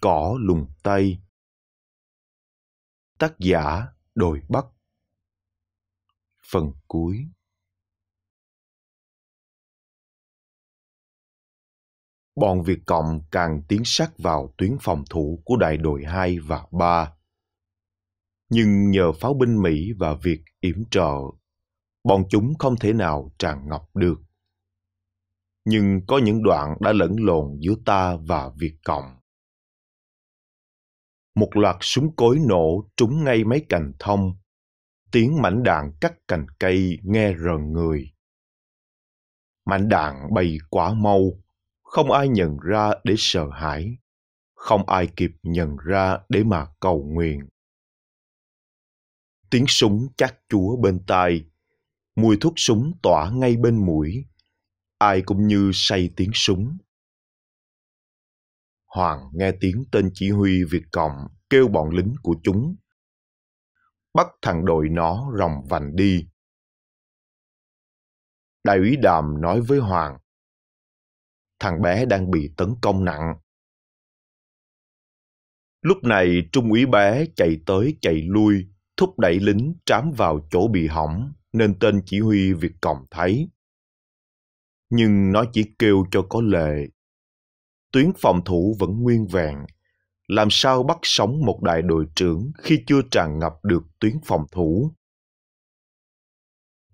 cỏ lùng tây tác giả đồi bắc phần cuối bọn Việt Cộng càng tiến sát vào tuyến phòng thủ của đại đội 2 và 3. Nhưng nhờ pháo binh Mỹ và Việt yểm trợ, bọn chúng không thể nào tràn ngọc được. Nhưng có những đoạn đã lẫn lộn giữa ta và Việt Cộng một loạt súng cối nổ trúng ngay mấy cành thông. Tiếng mảnh đạn cắt cành cây nghe rờn người. Mảnh đạn bay quá mau, không ai nhận ra để sợ hãi, không ai kịp nhận ra để mà cầu nguyện. Tiếng súng chát chúa bên tai, mùi thuốc súng tỏa ngay bên mũi, ai cũng như say tiếng súng Hoàng nghe tiếng tên chỉ huy Việt Cộng kêu bọn lính của chúng. Bắt thằng đội nó rồng vành đi. Đại úy Đàm nói với Hoàng. Thằng bé đang bị tấn công nặng. Lúc này trung úy bé chạy tới chạy lui, thúc đẩy lính trám vào chỗ bị hỏng nên tên chỉ huy Việt Cộng thấy. Nhưng nó chỉ kêu cho có lệ tuyến phòng thủ vẫn nguyên vẹn. Làm sao bắt sống một đại đội trưởng khi chưa tràn ngập được tuyến phòng thủ?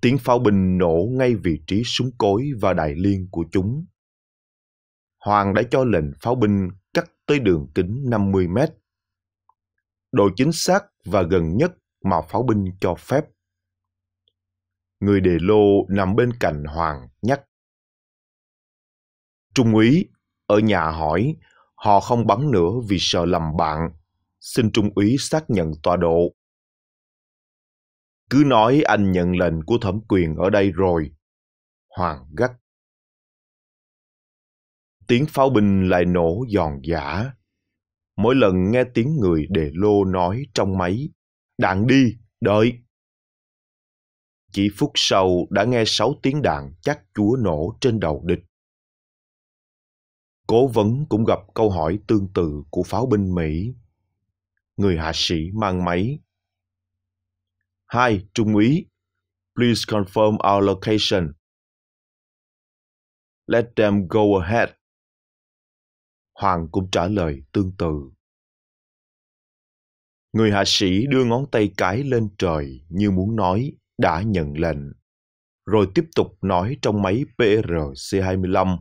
Tiếng pháo binh nổ ngay vị trí súng cối và đại liên của chúng. Hoàng đã cho lệnh pháo binh cắt tới đường kính 50 mét. Độ chính xác và gần nhất mà pháo binh cho phép. Người đề lô nằm bên cạnh Hoàng nhắc. Trung úy, ở nhà hỏi, họ không bắn nữa vì sợ lầm bạn. Xin trung úy xác nhận tọa độ. Cứ nói anh nhận lệnh của thẩm quyền ở đây rồi. Hoàng gắt. Tiếng pháo binh lại nổ giòn giả. Mỗi lần nghe tiếng người đề lô nói trong máy, đạn đi, đợi. Chỉ phút sau đã nghe sáu tiếng đạn chắc chúa nổ trên đầu địch. Cố vấn cũng gặp câu hỏi tương tự của pháo binh Mỹ. Người hạ sĩ mang máy. Hai, Trung úy. Please confirm our location. Let them go ahead. Hoàng cũng trả lời tương tự. Người hạ sĩ đưa ngón tay cái lên trời như muốn nói đã nhận lệnh, rồi tiếp tục nói trong máy PRC-25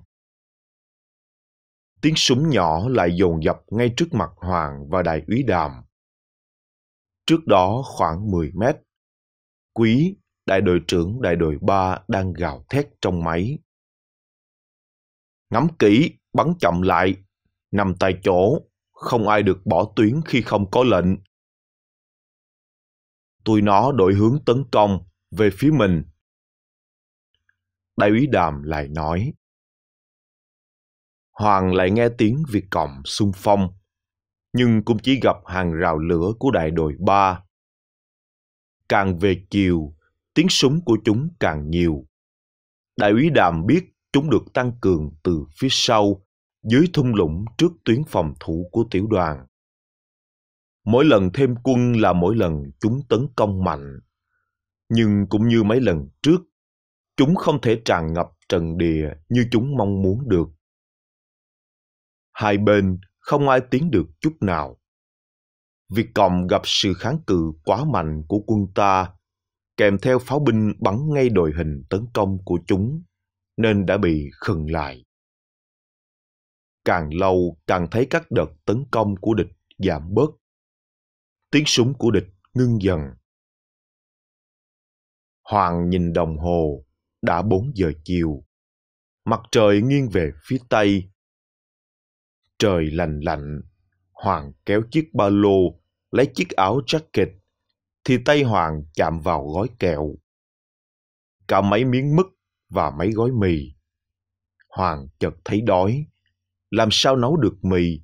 tiếng súng nhỏ lại dồn dập ngay trước mặt Hoàng và đại úy Đàm. Trước đó khoảng 10 mét, Quý, đại đội trưởng đại đội 3 đang gào thét trong máy. Ngắm kỹ, bắn chậm lại, nằm tại chỗ, không ai được bỏ tuyến khi không có lệnh. Tụi nó đổi hướng tấn công về phía mình. Đại úy Đàm lại nói. Hoàng lại nghe tiếng việc Cộng xung phong, nhưng cũng chỉ gặp hàng rào lửa của đại đội ba. Càng về chiều, tiếng súng của chúng càng nhiều. Đại úy Đàm biết chúng được tăng cường từ phía sau, dưới thung lũng trước tuyến phòng thủ của tiểu đoàn. Mỗi lần thêm quân là mỗi lần chúng tấn công mạnh. Nhưng cũng như mấy lần trước, chúng không thể tràn ngập trần địa như chúng mong muốn được. Hai bên không ai tiến được chút nào. Việt Cộng gặp sự kháng cự quá mạnh của quân ta, kèm theo pháo binh bắn ngay đội hình tấn công của chúng, nên đã bị khừng lại. Càng lâu càng thấy các đợt tấn công của địch giảm bớt. Tiếng súng của địch ngưng dần. Hoàng nhìn đồng hồ, đã 4 giờ chiều. Mặt trời nghiêng về phía Tây, trời lành lạnh, Hoàng kéo chiếc ba lô, lấy chiếc áo jacket, thì tay Hoàng chạm vào gói kẹo. Cả mấy miếng mứt và mấy gói mì. Hoàng chợt thấy đói, làm sao nấu được mì.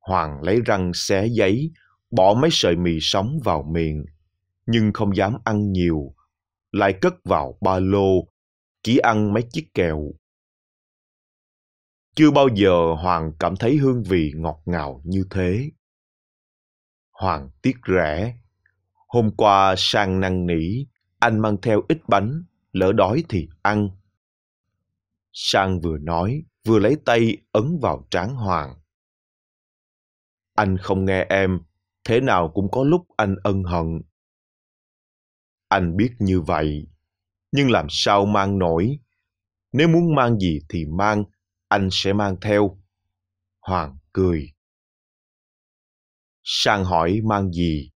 Hoàng lấy răng xé giấy, bỏ mấy sợi mì sống vào miệng, nhưng không dám ăn nhiều, lại cất vào ba lô, chỉ ăn mấy chiếc kẹo. Chưa bao giờ Hoàng cảm thấy hương vị ngọt ngào như thế. Hoàng tiếc rẻ. Hôm qua sang năn nỉ, anh mang theo ít bánh, lỡ đói thì ăn. Sang vừa nói, vừa lấy tay ấn vào trán Hoàng. Anh không nghe em, thế nào cũng có lúc anh ân hận. Anh biết như vậy, nhưng làm sao mang nổi. Nếu muốn mang gì thì mang, anh sẽ mang theo. Hoàng cười. Sang hỏi mang gì?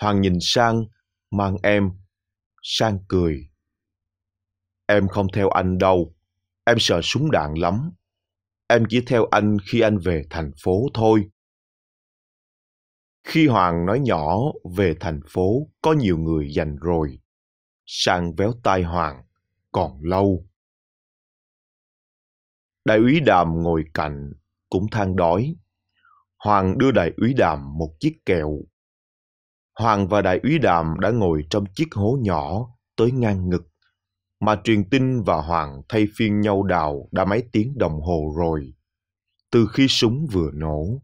Hoàng nhìn Sang, mang em. Sang cười. Em không theo anh đâu, em sợ súng đạn lắm. Em chỉ theo anh khi anh về thành phố thôi. Khi Hoàng nói nhỏ về thành phố có nhiều người dành rồi. Sang véo tai Hoàng, còn lâu. Đại úy Đàm ngồi cạnh, cũng than đói. Hoàng đưa đại úy Đàm một chiếc kẹo. Hoàng và đại úy Đàm đã ngồi trong chiếc hố nhỏ tới ngang ngực, mà truyền tin và Hoàng thay phiên nhau đào đã mấy tiếng đồng hồ rồi, từ khi súng vừa nổ.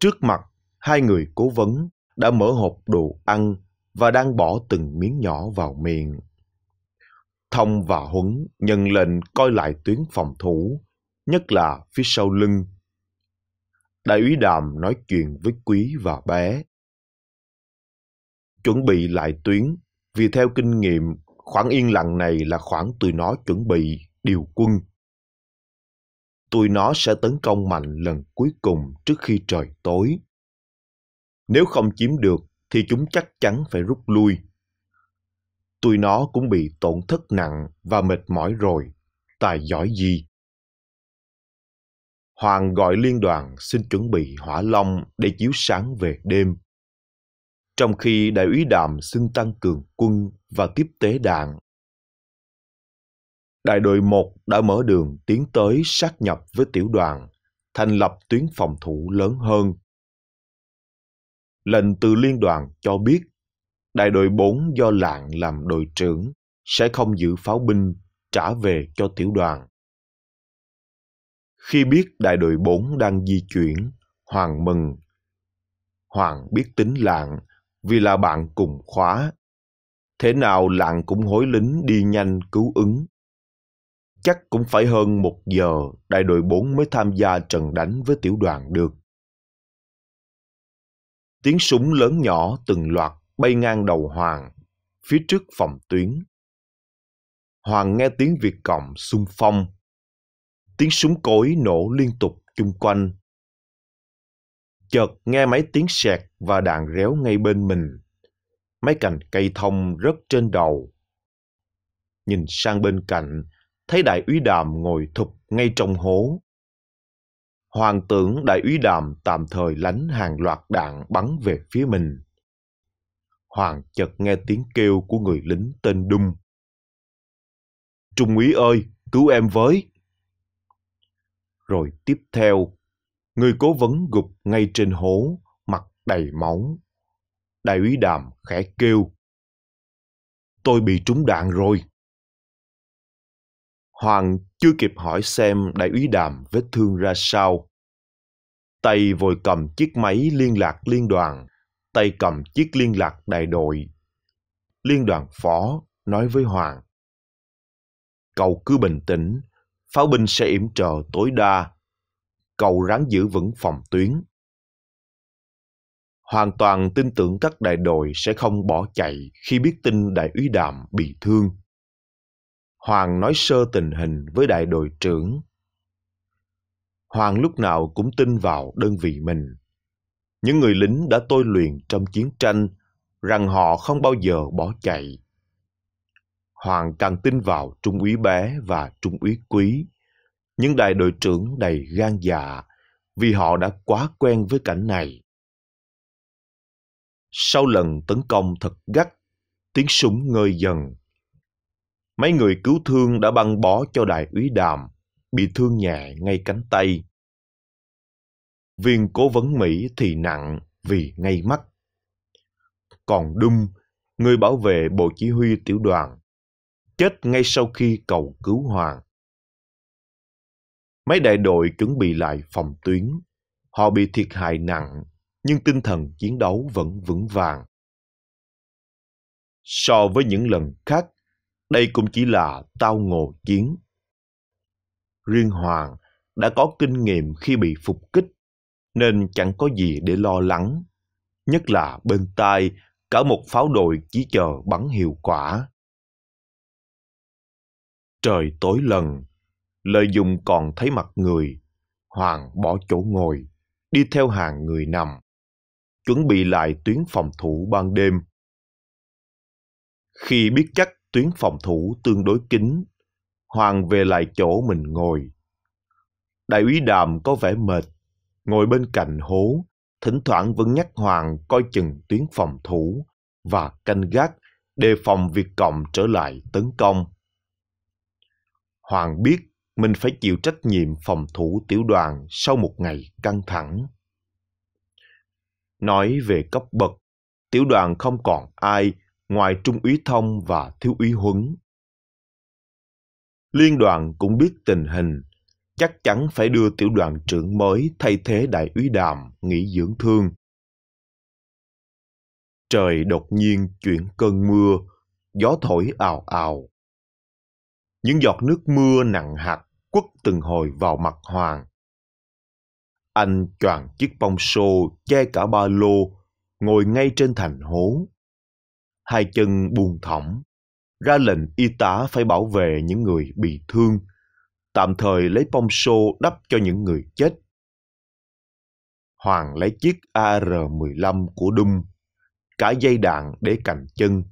Trước mặt, hai người cố vấn đã mở hộp đồ ăn và đang bỏ từng miếng nhỏ vào miệng. Thông và Huấn nhận lệnh coi lại tuyến phòng thủ, nhất là phía sau lưng. Đại úy Đàm nói chuyện với Quý và bé. Chuẩn bị lại tuyến, vì theo kinh nghiệm, khoảng yên lặng này là khoảng tụi nó chuẩn bị điều quân. Tụi nó sẽ tấn công mạnh lần cuối cùng trước khi trời tối. Nếu không chiếm được thì chúng chắc chắn phải rút lui tụi nó cũng bị tổn thất nặng và mệt mỏi rồi, tài giỏi gì. Hoàng gọi liên đoàn xin chuẩn bị hỏa long để chiếu sáng về đêm. Trong khi đại úy đàm xin tăng cường quân và tiếp tế đạn. Đại đội 1 đã mở đường tiến tới sát nhập với tiểu đoàn, thành lập tuyến phòng thủ lớn hơn. Lệnh từ liên đoàn cho biết đại đội 4 do Lạng làm đội trưởng sẽ không giữ pháo binh trả về cho tiểu đoàn. Khi biết đại đội 4 đang di chuyển, Hoàng mừng. Hoàng biết tính Lạng vì là bạn cùng khóa. Thế nào Lạng cũng hối lính đi nhanh cứu ứng. Chắc cũng phải hơn một giờ đại đội 4 mới tham gia trận đánh với tiểu đoàn được. Tiếng súng lớn nhỏ từng loạt bay ngang đầu Hoàng, phía trước phòng tuyến. Hoàng nghe tiếng Việt Cộng xung phong. Tiếng súng cối nổ liên tục chung quanh. Chợt nghe mấy tiếng sẹt và đạn réo ngay bên mình. Mấy cành cây thông rớt trên đầu. Nhìn sang bên cạnh, thấy đại úy đàm ngồi thụp ngay trong hố. Hoàng tưởng đại úy đàm tạm thời lánh hàng loạt đạn bắn về phía mình. Hoàng chợt nghe tiếng kêu của người lính tên Đung. Trung úy ơi, cứu em với! Rồi tiếp theo, người cố vấn gục ngay trên hố, mặt đầy máu. Đại úy đàm khẽ kêu. Tôi bị trúng đạn rồi. Hoàng chưa kịp hỏi xem đại úy đàm vết thương ra sao. Tay vội cầm chiếc máy liên lạc liên đoàn tay cầm chiếc liên lạc đại đội. Liên đoàn phó nói với Hoàng. Cậu cứ bình tĩnh, pháo binh sẽ yểm trợ tối đa. Cậu ráng giữ vững phòng tuyến. Hoàn toàn tin tưởng các đại đội sẽ không bỏ chạy khi biết tin đại úy đàm bị thương. Hoàng nói sơ tình hình với đại đội trưởng. Hoàng lúc nào cũng tin vào đơn vị mình những người lính đã tôi luyện trong chiến tranh rằng họ không bao giờ bỏ chạy. Hoàng càng tin vào trung úy bé và trung úy quý, những đại đội trưởng đầy gan dạ vì họ đã quá quen với cảnh này. Sau lần tấn công thật gắt, tiếng súng ngơi dần. Mấy người cứu thương đã băng bó cho đại úy đàm, bị thương nhẹ ngay cánh tay viên cố vấn Mỹ thì nặng vì ngay mắt. Còn đung người bảo vệ bộ chỉ huy tiểu đoàn, chết ngay sau khi cầu cứu Hoàng. Mấy đại đội chuẩn bị lại phòng tuyến. Họ bị thiệt hại nặng, nhưng tinh thần chiến đấu vẫn vững vàng. So với những lần khác, đây cũng chỉ là tao ngộ chiến. Riêng Hoàng đã có kinh nghiệm khi bị phục kích nên chẳng có gì để lo lắng. Nhất là bên tai, cả một pháo đội chỉ chờ bắn hiệu quả. Trời tối lần, lợi dụng còn thấy mặt người, Hoàng bỏ chỗ ngồi, đi theo hàng người nằm, chuẩn bị lại tuyến phòng thủ ban đêm. Khi biết chắc tuyến phòng thủ tương đối kín, Hoàng về lại chỗ mình ngồi. Đại úy Đàm có vẻ mệt ngồi bên cạnh hố, thỉnh thoảng vẫn nhắc Hoàng coi chừng tuyến phòng thủ và canh gác đề phòng việc cộng trở lại tấn công. Hoàng biết mình phải chịu trách nhiệm phòng thủ tiểu đoàn sau một ngày căng thẳng. Nói về cấp bậc, tiểu đoàn không còn ai ngoài trung úy thông và thiếu úy huấn. Liên đoàn cũng biết tình hình chắc chắn phải đưa tiểu đoàn trưởng mới thay thế đại úy đàm nghỉ dưỡng thương. Trời đột nhiên chuyển cơn mưa, gió thổi ào ào. Những giọt nước mưa nặng hạt quất từng hồi vào mặt Hoàng. Anh choàng chiếc bông xô che cả ba lô, ngồi ngay trên thành hố. Hai chân buông thõng, ra lệnh y tá phải bảo vệ những người bị thương, tạm thời lấy bông xô đắp cho những người chết. Hoàng lấy chiếc AR-15 của Đung, cả dây đạn để cành chân.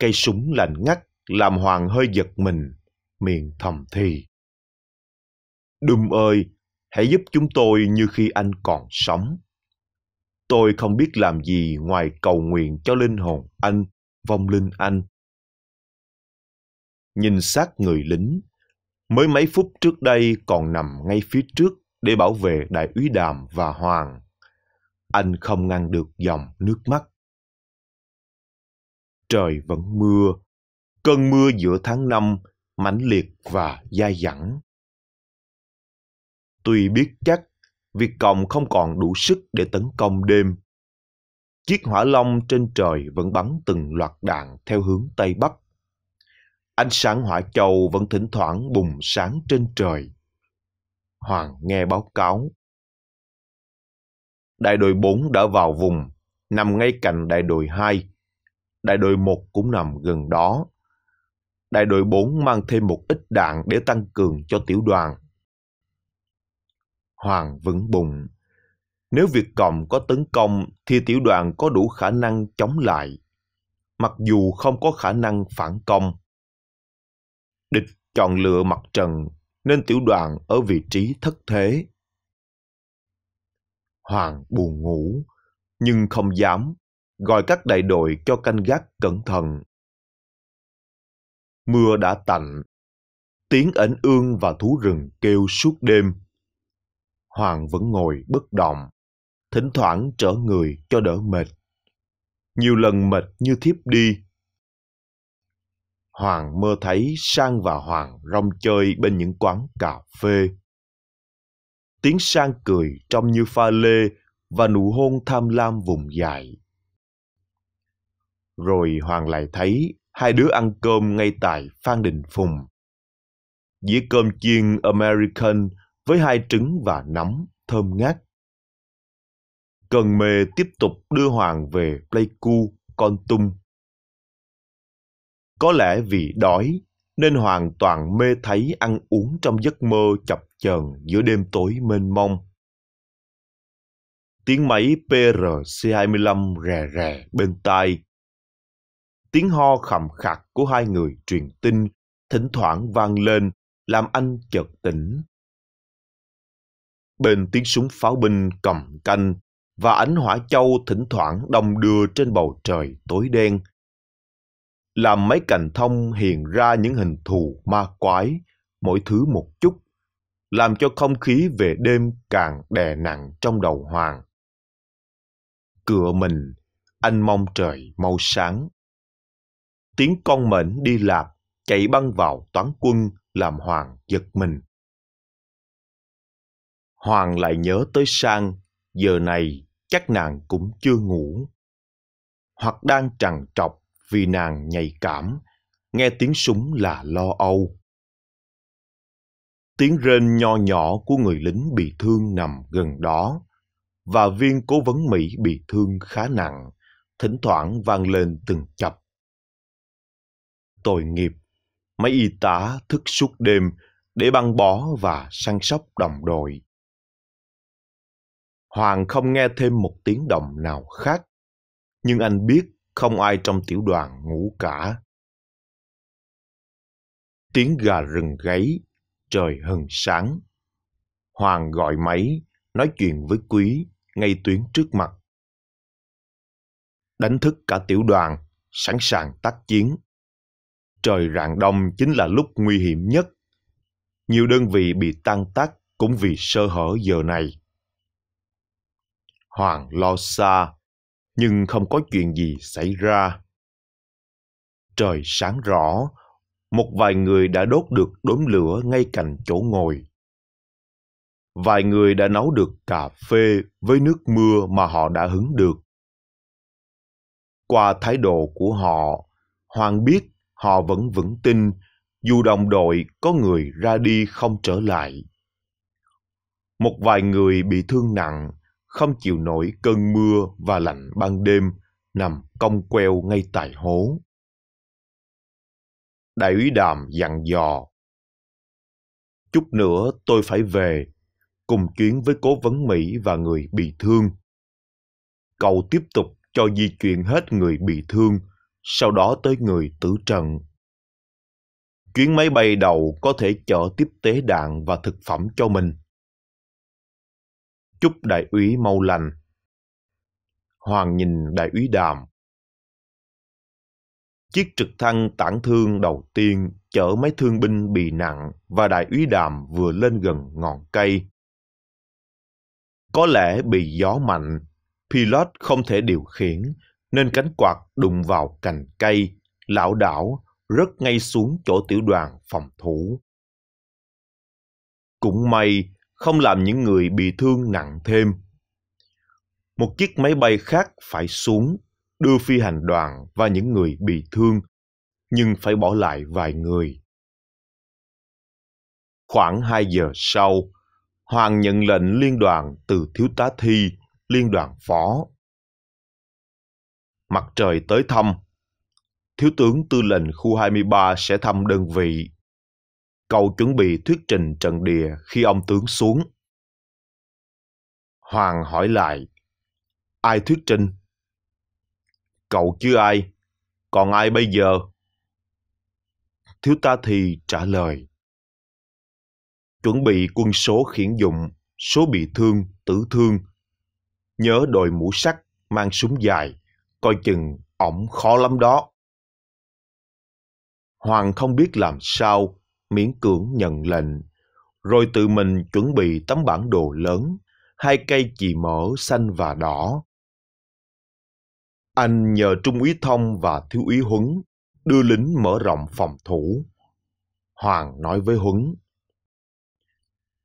Cây súng lạnh ngắt làm Hoàng hơi giật mình, miệng thầm thì. Đung ơi, hãy giúp chúng tôi như khi anh còn sống. Tôi không biết làm gì ngoài cầu nguyện cho linh hồn anh, vong linh anh. Nhìn sát người lính mới mấy phút trước đây còn nằm ngay phía trước để bảo vệ đại úy đàm và hoàng anh không ngăn được dòng nước mắt trời vẫn mưa cơn mưa giữa tháng năm mãnh liệt và dai dẳng tuy biết chắc việt cộng không còn đủ sức để tấn công đêm chiếc hỏa long trên trời vẫn bắn từng loạt đạn theo hướng tây bắc Ánh sáng hỏa châu vẫn thỉnh thoảng bùng sáng trên trời. Hoàng nghe báo cáo. Đại đội 4 đã vào vùng, nằm ngay cạnh đại đội 2. Đại đội 1 cũng nằm gần đó. Đại đội 4 mang thêm một ít đạn để tăng cường cho tiểu đoàn. Hoàng vững bùng. Nếu Việt Cộng có tấn công thì tiểu đoàn có đủ khả năng chống lại, mặc dù không có khả năng phản công. Địch chọn lựa mặt trận nên tiểu đoàn ở vị trí thất thế. Hoàng buồn ngủ nhưng không dám gọi các đại đội cho canh gác cẩn thận. Mưa đã tạnh, tiếng ảnh ương và thú rừng kêu suốt đêm. Hoàng vẫn ngồi bất động, thỉnh thoảng trở người cho đỡ mệt. Nhiều lần mệt như thiếp đi, Hoàng mơ thấy Sang và Hoàng rong chơi bên những quán cà phê. Tiếng Sang cười trông như pha lê và nụ hôn tham lam vùng dài. Rồi Hoàng lại thấy hai đứa ăn cơm ngay tại Phan Đình Phùng. Dĩa cơm chiên American với hai trứng và nấm thơm ngát. Cần mề tiếp tục đưa Hoàng về Pleiku, Con Tum có lẽ vì đói nên hoàn toàn mê thấy ăn uống trong giấc mơ chập chờn giữa đêm tối mênh mông. Tiếng máy PRC-25 rè rè bên tai. Tiếng ho khầm khặc của hai người truyền tin thỉnh thoảng vang lên làm anh chợt tỉnh. Bên tiếng súng pháo binh cầm canh và ánh hỏa châu thỉnh thoảng đông đưa trên bầu trời tối đen – làm mấy cành thông hiện ra những hình thù ma quái, mỗi thứ một chút, làm cho không khí về đêm càng đè nặng trong đầu Hoàng. Cửa mình, anh mong trời mau sáng. Tiếng con mệnh đi lạp, chạy băng vào toán quân làm Hoàng giật mình. Hoàng lại nhớ tới sang, giờ này chắc nàng cũng chưa ngủ. Hoặc đang trằn trọc vì nàng nhạy cảm, nghe tiếng súng là lo âu. Tiếng rên nho nhỏ của người lính bị thương nằm gần đó, và viên cố vấn Mỹ bị thương khá nặng, thỉnh thoảng vang lên từng chập. Tội nghiệp, mấy y tá thức suốt đêm để băng bó và săn sóc đồng đội. Hoàng không nghe thêm một tiếng động nào khác, nhưng anh biết không ai trong tiểu đoàn ngủ cả. Tiếng gà rừng gáy, trời hừng sáng. Hoàng gọi máy, nói chuyện với Quý, ngay tuyến trước mặt. Đánh thức cả tiểu đoàn, sẵn sàng tác chiến. Trời rạng đông chính là lúc nguy hiểm nhất. Nhiều đơn vị bị tan tác cũng vì sơ hở giờ này. Hoàng lo xa, nhưng không có chuyện gì xảy ra. Trời sáng rõ, một vài người đã đốt được đốm lửa ngay cạnh chỗ ngồi. Vài người đã nấu được cà phê với nước mưa mà họ đã hứng được. Qua thái độ của họ, Hoàng biết họ vẫn vững tin dù đồng đội có người ra đi không trở lại. Một vài người bị thương nặng không chịu nổi cơn mưa và lạnh ban đêm, nằm cong queo ngay tại hố. Đại úy Đàm dặn dò. Chút nữa tôi phải về, cùng chuyến với cố vấn Mỹ và người bị thương. Cậu tiếp tục cho di chuyển hết người bị thương, sau đó tới người tử trận Chuyến máy bay đầu có thể chở tiếp tế đạn và thực phẩm cho mình chúc đại úy mau lành. Hoàng nhìn đại úy đàm. Chiếc trực thăng tản thương đầu tiên chở mấy thương binh bị nặng và đại úy đàm vừa lên gần ngọn cây. Có lẽ bị gió mạnh, pilot không thể điều khiển nên cánh quạt đụng vào cành cây, lão đảo rớt ngay xuống chỗ tiểu đoàn phòng thủ. Cũng may không làm những người bị thương nặng thêm. Một chiếc máy bay khác phải xuống, đưa phi hành đoàn và những người bị thương, nhưng phải bỏ lại vài người. Khoảng 2 giờ sau, Hoàng nhận lệnh liên đoàn từ thiếu tá thi, liên đoàn phó. Mặt trời tới thăm, Thiếu tướng tư lệnh khu 23 sẽ thăm đơn vị cậu chuẩn bị thuyết trình trận địa khi ông tướng xuống. Hoàng hỏi lại, ai thuyết trình? Cậu chứ ai, còn ai bây giờ? Thiếu ta thì trả lời. Chuẩn bị quân số khiển dụng, số bị thương, tử thương. Nhớ đội mũ sắt, mang súng dài, coi chừng ổng khó lắm đó. Hoàng không biết làm sao miễn cưỡng nhận lệnh, rồi tự mình chuẩn bị tấm bản đồ lớn, hai cây chì mỡ xanh và đỏ. Anh nhờ Trung úy Thông và Thiếu úy Huấn đưa lính mở rộng phòng thủ. Hoàng nói với Huấn.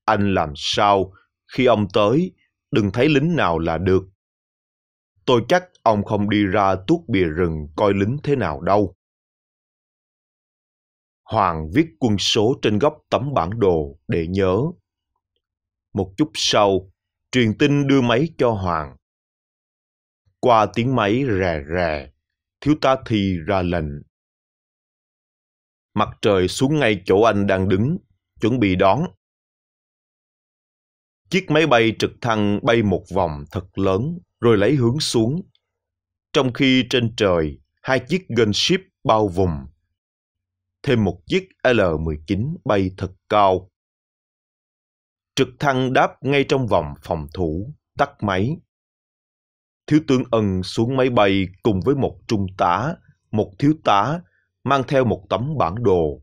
Anh làm sao khi ông tới đừng thấy lính nào là được. Tôi chắc ông không đi ra tuốt bìa rừng coi lính thế nào đâu. Hoàng viết quân số trên góc tấm bản đồ để nhớ. Một chút sau, truyền tin đưa máy cho Hoàng. Qua tiếng máy rè rè, thiếu tá thi ra lệnh. Mặt trời xuống ngay chỗ anh đang đứng, chuẩn bị đón. Chiếc máy bay trực thăng bay một vòng thật lớn rồi lấy hướng xuống. Trong khi trên trời, hai chiếc gunship bao vùng thêm một chiếc L-19 bay thật cao. Trực thăng đáp ngay trong vòng phòng thủ, tắt máy. Thiếu tướng Ân xuống máy bay cùng với một trung tá, một thiếu tá, mang theo một tấm bản đồ.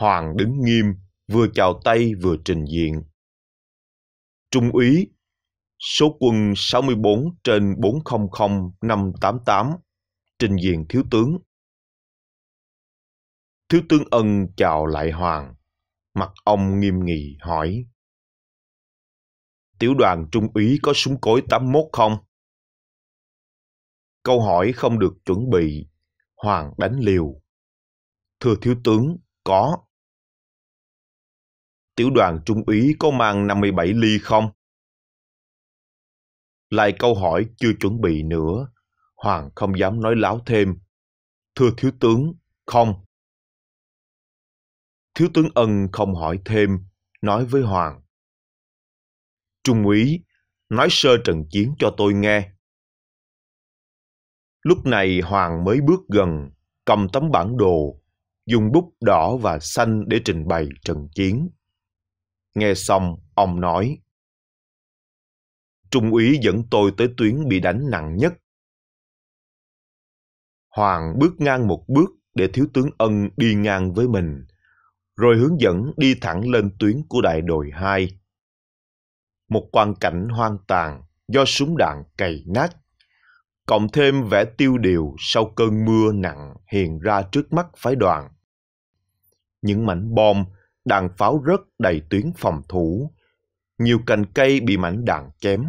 Hoàng đứng nghiêm, vừa chào tay vừa trình diện. Trung úy, số quân 64 trên 400 588, trình diện thiếu tướng. Thiếu tướng Ân chào lại Hoàng. Mặt ông nghiêm nghị hỏi. Tiểu đoàn trung úy có súng cối 81 không? Câu hỏi không được chuẩn bị. Hoàng đánh liều. Thưa thiếu tướng, có. Tiểu đoàn trung úy có mang 57 ly không? Lại câu hỏi chưa chuẩn bị nữa. Hoàng không dám nói láo thêm. Thưa thiếu tướng, không. Thiếu tướng Ân không hỏi thêm, nói với Hoàng. Trung úy, nói sơ trận chiến cho tôi nghe. Lúc này Hoàng mới bước gần, cầm tấm bản đồ, dùng bút đỏ và xanh để trình bày trận chiến. Nghe xong, ông nói. Trung úy dẫn tôi tới tuyến bị đánh nặng nhất. Hoàng bước ngang một bước để thiếu tướng Ân đi ngang với mình rồi hướng dẫn đi thẳng lên tuyến của đại đội 2. Một quang cảnh hoang tàn do súng đạn cày nát, cộng thêm vẻ tiêu điều sau cơn mưa nặng hiện ra trước mắt phái đoàn. Những mảnh bom, đạn pháo rớt đầy tuyến phòng thủ, nhiều cành cây bị mảnh đạn chém.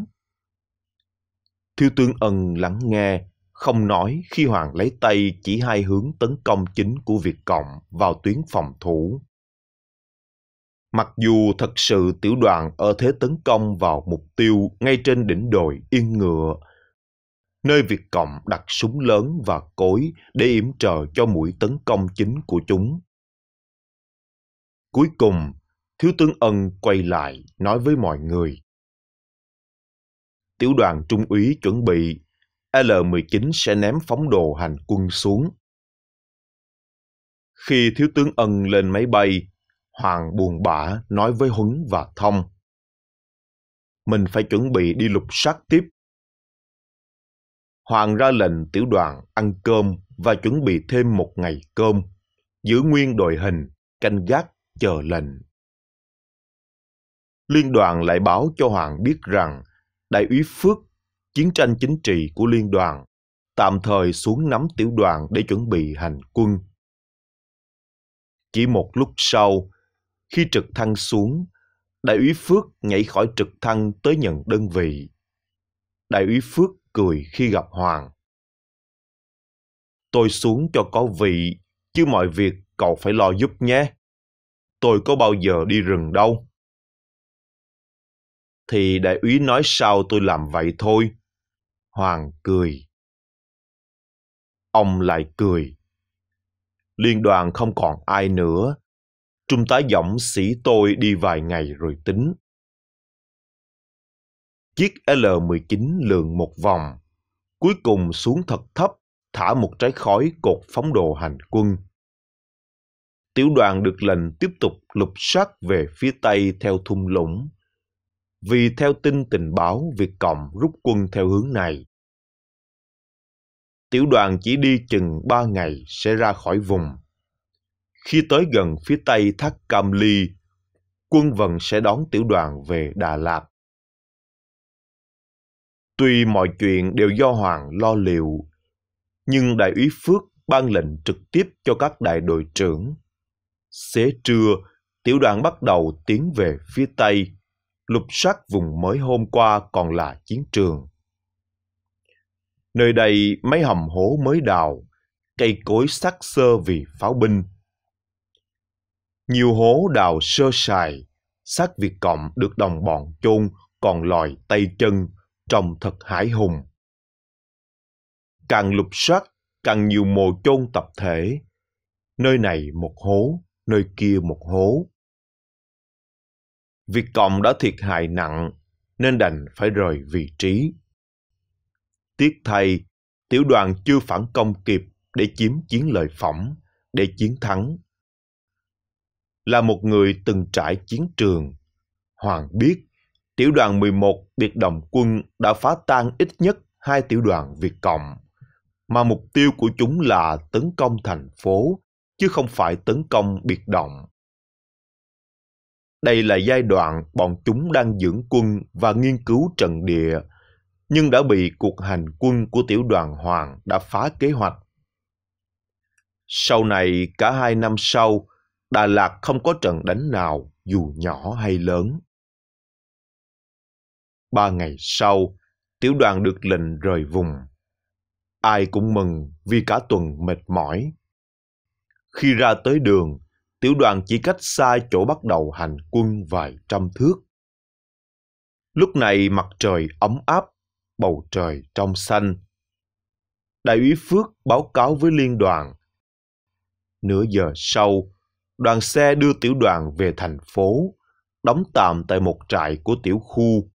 Thiếu tướng Ân lắng nghe, không nói khi Hoàng lấy tay chỉ hai hướng tấn công chính của Việt Cộng vào tuyến phòng thủ. Mặc dù thật sự tiểu đoàn ở thế tấn công vào mục tiêu ngay trên đỉnh đồi Yên Ngựa, nơi Việt Cộng đặt súng lớn và cối để yểm trợ cho mũi tấn công chính của chúng. Cuối cùng, Thiếu tướng Ân quay lại nói với mọi người. Tiểu đoàn trung úy chuẩn bị, L-19 sẽ ném phóng đồ hành quân xuống. Khi Thiếu tướng Ân lên máy bay, Hoàng buồn bã nói với Huấn và Thông. Mình phải chuẩn bị đi lục soát tiếp. Hoàng ra lệnh tiểu đoàn ăn cơm và chuẩn bị thêm một ngày cơm, giữ nguyên đội hình, canh gác, chờ lệnh. Liên đoàn lại báo cho Hoàng biết rằng Đại úy Phước, chiến tranh chính trị của liên đoàn, tạm thời xuống nắm tiểu đoàn để chuẩn bị hành quân. Chỉ một lúc sau, khi trực thăng xuống, đại úy Phước nhảy khỏi trực thăng tới nhận đơn vị. Đại úy Phước cười khi gặp Hoàng. Tôi xuống cho có vị, chứ mọi việc cậu phải lo giúp nhé. Tôi có bao giờ đi rừng đâu. Thì đại úy nói sao tôi làm vậy thôi. Hoàng cười. Ông lại cười. Liên đoàn không còn ai nữa Trung tá giọng sĩ tôi đi vài ngày rồi tính. Chiếc L-19 lượn một vòng, cuối cùng xuống thật thấp, thả một trái khói cột phóng đồ hành quân. Tiểu đoàn được lệnh tiếp tục lục soát về phía Tây theo thung lũng. Vì theo tin tình báo Việt Cộng rút quân theo hướng này. Tiểu đoàn chỉ đi chừng ba ngày sẽ ra khỏi vùng khi tới gần phía tây thác Cam Ly, quân vận sẽ đón tiểu đoàn về Đà Lạt. Tuy mọi chuyện đều do Hoàng lo liệu, nhưng Đại úy Phước ban lệnh trực tiếp cho các đại đội trưởng. Xế trưa, tiểu đoàn bắt đầu tiến về phía Tây, lục soát vùng mới hôm qua còn là chiến trường. Nơi đây mấy hầm hố mới đào, cây cối sắc sơ vì pháo binh – nhiều hố đào sơ sài, xác Việt Cộng được đồng bọn chôn còn lòi tay chân, trông thật hải hùng. Càng lục soát, càng nhiều mồ chôn tập thể. Nơi này một hố, nơi kia một hố. Việt Cộng đã thiệt hại nặng, nên đành phải rời vị trí. Tiếc thay, tiểu đoàn chưa phản công kịp để chiếm chiến lợi phẩm, để chiến thắng là một người từng trải chiến trường. Hoàng biết, tiểu đoàn 11 biệt động quân đã phá tan ít nhất hai tiểu đoàn Việt Cộng, mà mục tiêu của chúng là tấn công thành phố, chứ không phải tấn công biệt động. Đây là giai đoạn bọn chúng đang dưỡng quân và nghiên cứu trận địa, nhưng đã bị cuộc hành quân của tiểu đoàn Hoàng đã phá kế hoạch. Sau này, cả hai năm sau, Đà Lạt không có trận đánh nào dù nhỏ hay lớn. Ba ngày sau, tiểu đoàn được lệnh rời vùng. Ai cũng mừng vì cả tuần mệt mỏi. Khi ra tới đường, tiểu đoàn chỉ cách xa chỗ bắt đầu hành quân vài trăm thước. Lúc này mặt trời ấm áp, bầu trời trong xanh. Đại úy Phước báo cáo với liên đoàn. Nửa giờ sau, đoàn xe đưa tiểu đoàn về thành phố, đóng tạm tại một trại của tiểu khu.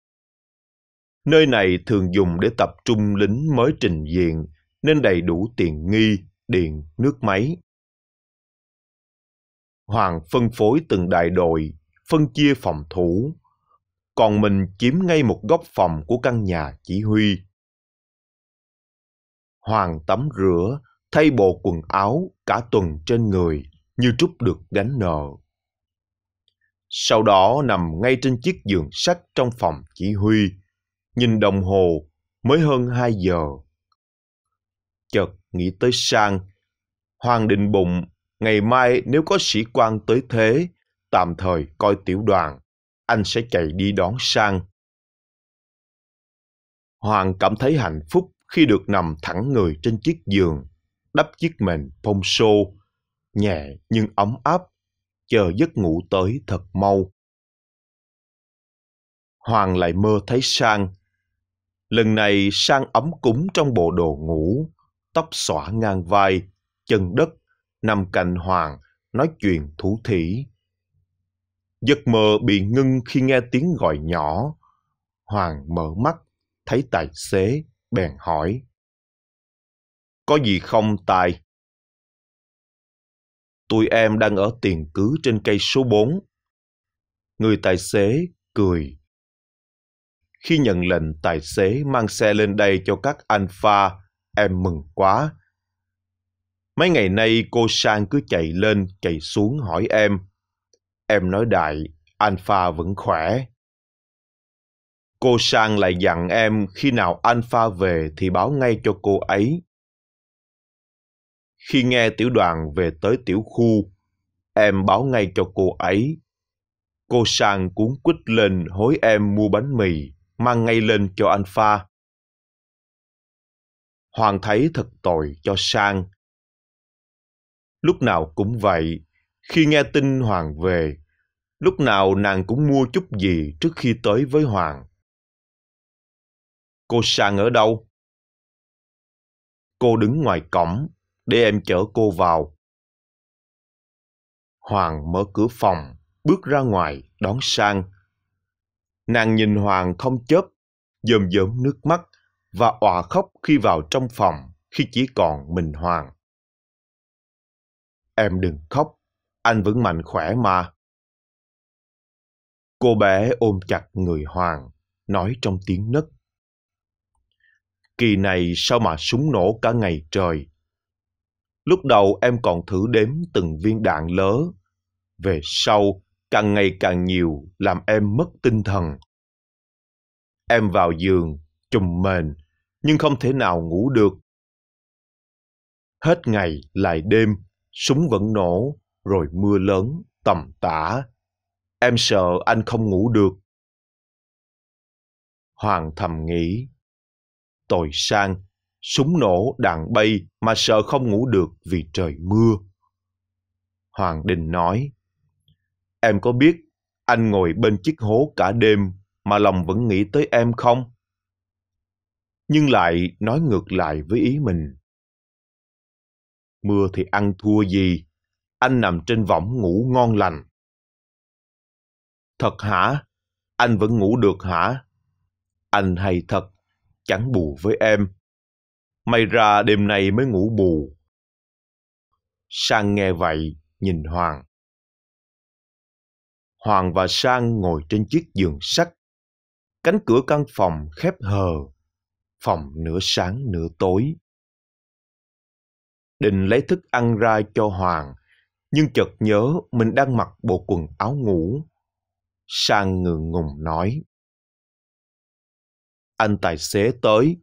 Nơi này thường dùng để tập trung lính mới trình diện, nên đầy đủ tiền nghi, điện, nước máy. Hoàng phân phối từng đại đội, phân chia phòng thủ, còn mình chiếm ngay một góc phòng của căn nhà chỉ huy. Hoàng tắm rửa, thay bộ quần áo cả tuần trên người như trút được gánh nợ. Sau đó nằm ngay trên chiếc giường sắt trong phòng chỉ huy, nhìn đồng hồ mới hơn 2 giờ. Chợt nghĩ tới sang, Hoàng định bụng ngày mai nếu có sĩ quan tới thế, tạm thời coi tiểu đoàn, anh sẽ chạy đi đón sang. Hoàng cảm thấy hạnh phúc khi được nằm thẳng người trên chiếc giường, đắp chiếc mền phong xô, nhẹ nhưng ấm áp, chờ giấc ngủ tới thật mau. Hoàng lại mơ thấy Sang. Lần này Sang ấm cúng trong bộ đồ ngủ, tóc xõa ngang vai, chân đất, nằm cạnh Hoàng, nói chuyện thủ thỉ. Giấc mơ bị ngưng khi nghe tiếng gọi nhỏ. Hoàng mở mắt, thấy tài xế, bèn hỏi. Có gì không tài? Tụi em đang ở tiền cứ trên cây số 4. Người tài xế cười. Khi nhận lệnh tài xế mang xe lên đây cho các alpha, em mừng quá. Mấy ngày nay cô Sang cứ chạy lên, chạy xuống hỏi em. Em nói đại, Alpha vẫn khỏe. Cô Sang lại dặn em khi nào Alpha về thì báo ngay cho cô ấy. Khi nghe tiểu đoàn về tới tiểu khu, em báo ngay cho cô ấy. Cô Sang cuốn quýt lên hối em mua bánh mì, mang ngay lên cho anh Pha. Hoàng thấy thật tội cho Sang. Lúc nào cũng vậy, khi nghe tin Hoàng về, lúc nào nàng cũng mua chút gì trước khi tới với Hoàng. Cô Sang ở đâu? Cô đứng ngoài cổng, để em chở cô vào. Hoàng mở cửa phòng, bước ra ngoài, đón sang. Nàng nhìn Hoàng không chớp, dơm dớm nước mắt và òa khóc khi vào trong phòng khi chỉ còn mình Hoàng. Em đừng khóc, anh vẫn mạnh khỏe mà. Cô bé ôm chặt người Hoàng, nói trong tiếng nấc. Kỳ này sao mà súng nổ cả ngày trời, Lúc đầu em còn thử đếm từng viên đạn lớ. Về sau, càng ngày càng nhiều làm em mất tinh thần. Em vào giường, trùm mền, nhưng không thể nào ngủ được. Hết ngày lại đêm, súng vẫn nổ, rồi mưa lớn, tầm tã. Em sợ anh không ngủ được. Hoàng thầm nghĩ, tội sang súng nổ, đạn bay mà sợ không ngủ được vì trời mưa. Hoàng Đình nói, Em có biết anh ngồi bên chiếc hố cả đêm mà lòng vẫn nghĩ tới em không? Nhưng lại nói ngược lại với ý mình. Mưa thì ăn thua gì, anh nằm trên võng ngủ ngon lành. Thật hả? Anh vẫn ngủ được hả? Anh hay thật, chẳng bù với em May ra đêm nay mới ngủ bù. Sang nghe vậy, nhìn Hoàng. Hoàng và Sang ngồi trên chiếc giường sắt. Cánh cửa căn phòng khép hờ, phòng nửa sáng nửa tối. Định lấy thức ăn ra cho Hoàng, nhưng chợt nhớ mình đang mặc bộ quần áo ngủ. Sang ngượng ngùng nói. Anh tài xế tới,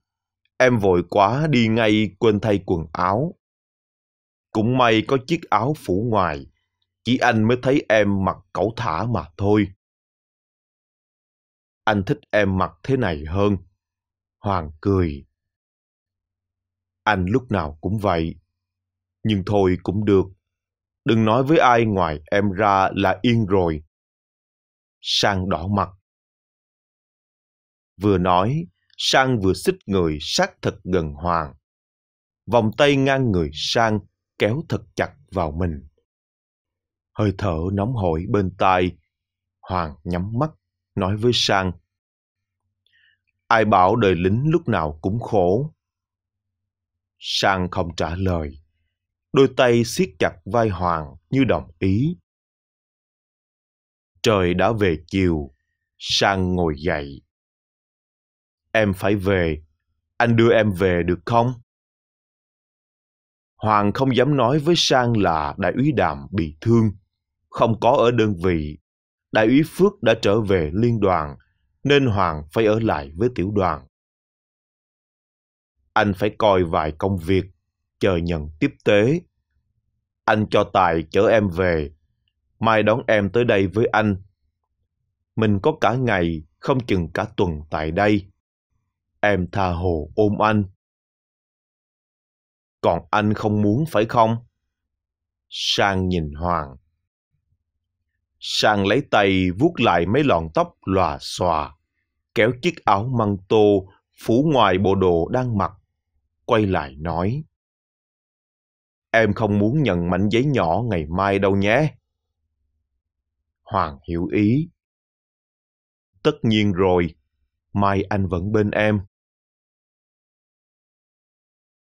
Em vội quá đi ngay quên thay quần áo. Cũng may có chiếc áo phủ ngoài, chỉ anh mới thấy em mặc cẩu thả mà thôi. Anh thích em mặc thế này hơn. Hoàng cười. Anh lúc nào cũng vậy. Nhưng thôi cũng được. Đừng nói với ai ngoài em ra là yên rồi. Sang đỏ mặt. Vừa nói, Sang vừa xích người sát thật gần Hoàng. Vòng tay ngang người Sang kéo thật chặt vào mình. Hơi thở nóng hổi bên tai, Hoàng nhắm mắt, nói với Sang. Ai bảo đời lính lúc nào cũng khổ. Sang không trả lời. Đôi tay siết chặt vai Hoàng như đồng ý. Trời đã về chiều, Sang ngồi dậy. Em phải về. Anh đưa em về được không? Hoàng không dám nói với Sang là đại úy Đàm bị thương, không có ở đơn vị. Đại úy Phước đã trở về liên đoàn, nên Hoàng phải ở lại với tiểu đoàn. Anh phải coi vài công việc, chờ nhận tiếp tế. Anh cho Tài chở em về, mai đón em tới đây với anh. Mình có cả ngày, không chừng cả tuần tại đây em tha hồ ôm anh. Còn anh không muốn phải không? Sang nhìn Hoàng. Sang lấy tay vuốt lại mấy lọn tóc lòa xòa, kéo chiếc áo măng tô phủ ngoài bộ đồ đang mặc, quay lại nói. Em không muốn nhận mảnh giấy nhỏ ngày mai đâu nhé. Hoàng hiểu ý. Tất nhiên rồi, mai anh vẫn bên em